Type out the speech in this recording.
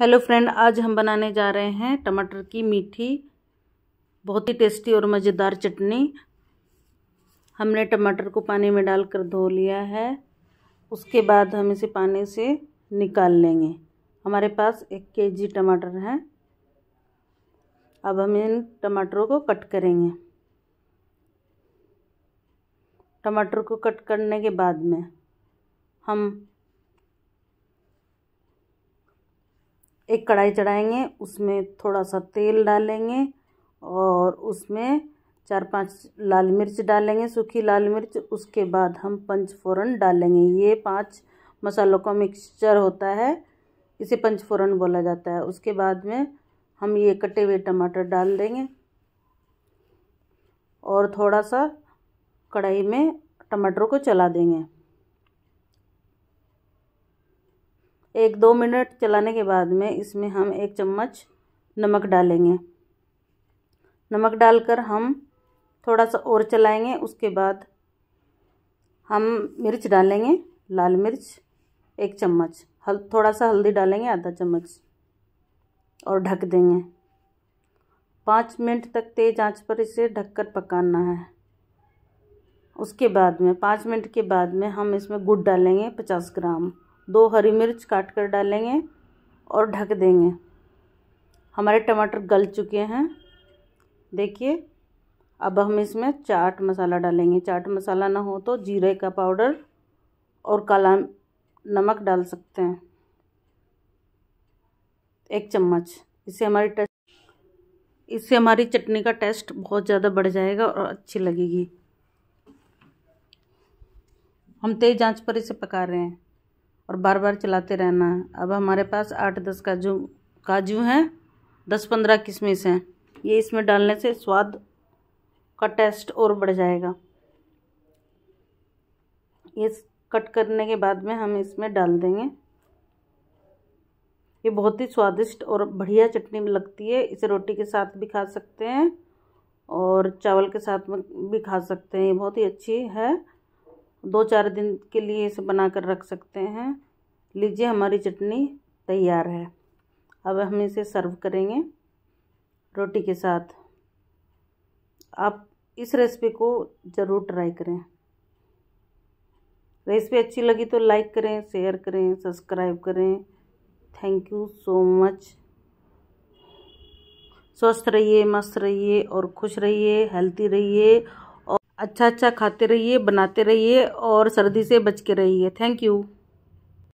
hello friend आज हम बनाने जा रहे हैं टमाटर की मीठी बहुत ही टेस्टी और मज़ेदार चटनी हमने टमाटर को पानी में डालकर धो लिया है उसके बाद हम इसे पानी से निकाल लेंगे हमारे पास एक के जी टमाटर हैं अब हम इन टमाटरों को कट करेंगे टमाटर को कट करने के बाद में हम एक कढ़ाई चढ़ाएंगे उसमें थोड़ा सा तेल डालेंगे और उसमें चार पांच लाल मिर्च डालेंगे सूखी लाल मिर्च उसके बाद हम पंचफोरन डालेंगे ये पांच मसालों का मिक्सचर होता है इसे पंचफोरन बोला जाता है उसके बाद में हम ये कटे हुए टमाटर डाल देंगे और थोड़ा सा कढ़ाई में टमाटरों को चला देंगे एक दो मिनट चलाने के बाद में इसमें हम एक चम्मच नमक डालेंगे नमक डालकर हम थोड़ा सा और चलाएंगे उसके बाद हम मिर्च डालेंगे लाल मिर्च एक चम्मच हल थोड़ा सा हल्दी डालेंगे आधा चम्मच और ढक देंगे पाँच मिनट तक तेज आंच पर इसे ढककर पकाना है उसके बाद में पाँच मिनट के बाद में हम इसमें गुड़ डालेंगे पचास ग्राम दो हरी मिर्च काट कर डालेंगे और ढक देंगे हमारे टमाटर गल चुके हैं देखिए अब हम इसमें चाट मसाला डालेंगे चाट मसाला ना हो तो जीरे का पाउडर और काला नमक डाल सकते हैं एक चम्मच इससे हमारी टेस्ट इससे हमारी चटनी का टेस्ट बहुत ज़्यादा बढ़ जाएगा और अच्छी लगेगी हम तेज़ आंच पर इसे पका रहे हैं और बार बार चलाते रहना है अब हमारे पास आठ दस काजू काजू हैं दस पंद्रह किशमिश हैं ये इसमें डालने से स्वाद का टेस्ट और बढ़ जाएगा ये कट करने के बाद में हम इसमें डाल देंगे ये बहुत ही स्वादिष्ट और बढ़िया चटनी में लगती है इसे रोटी के साथ भी खा सकते हैं और चावल के साथ में भी खा सकते हैं ये बहुत ही अच्छी है दो चार दिन के लिए इसे बना कर रख सकते हैं लीजिए हमारी चटनी तैयार है अब हम इसे सर्व करेंगे रोटी के साथ आप इस रेसिपी को ज़रूर ट्राई करें रेसिपी अच्छी लगी तो लाइक करें शेयर करें सब्सक्राइब करें थैंक यू सो मच स्वस्थ रहिए मस्त रहिए और खुश रहिए हेल्थी रहिए अच्छा अच्छा खाते रहिए बनाते रहिए और सर्दी से बच के रहिए थैंक यू